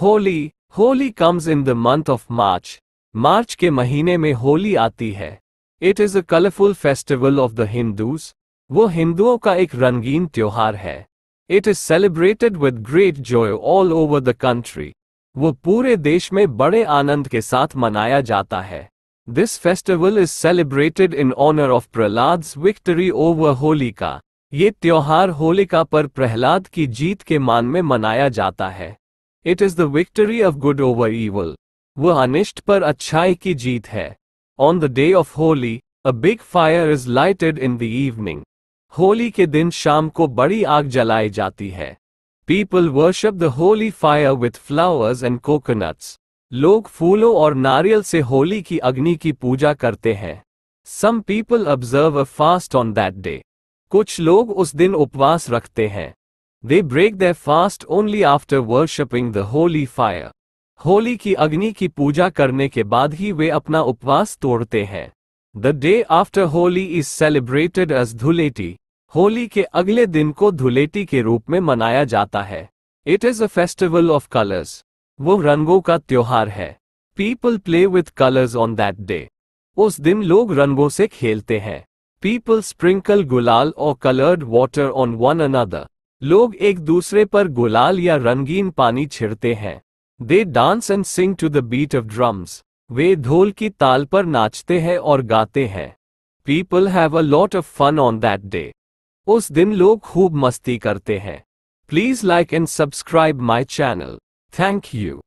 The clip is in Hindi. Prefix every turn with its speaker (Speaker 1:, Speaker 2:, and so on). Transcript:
Speaker 1: Holi Holi comes in the month of March मार्च के महीने में होली आती है it is a colourful festival of the Hindus वो हिंदुओं का एक रंगीन त्योहार है it is celebrated with great joy all over the country वो पूरे देश में बड़े आनंद के साथ मनाया जाता है this festival is celebrated in honour of Prahlad victory over Holika ये त्योहार होलिका पर प्रहलाद की जीत के मान में मनाया जाता है it is the victory of good over evil वह अनिष्ट पर अच्छाई की जीत है on the day of Holi a big fire is lighted in the evening Holi के दिन शाम को बड़ी आग जलाई जाती है people worship the Holi fire with flowers and coconuts लोग फूलों और नारियल से होली की अग्नि की पूजा करते हैं some people observe a fast on that day कुछ लोग उस दिन उपवास रखते हैं They break their fast only after worshipping the holy fire. Holi की अग्नि की पूजा करने के बाद ही वे अपना उपवास तोड़ते हैं the day after Holi is celebrated as Dhuleti Holi के अगले दिन को धुलेटी के रूप में मनाया जाता है it is a festival of colours वो रंगों का त्योहार है people play with colours on that day उस दिन लोग रंगों से खेलते हैं पीपल स्प्रिंकल गुलाल और coloured water on one another लोग एक दूसरे पर गुलाल या रंगीन पानी छिड़ते हैं they dance and sing to the beat of drums वे ढोल की ताल पर नाचते हैं और गाते हैं people have a lot of fun on that day उस दिन लोग खूब मस्ती करते हैं please like and subscribe my channel thank you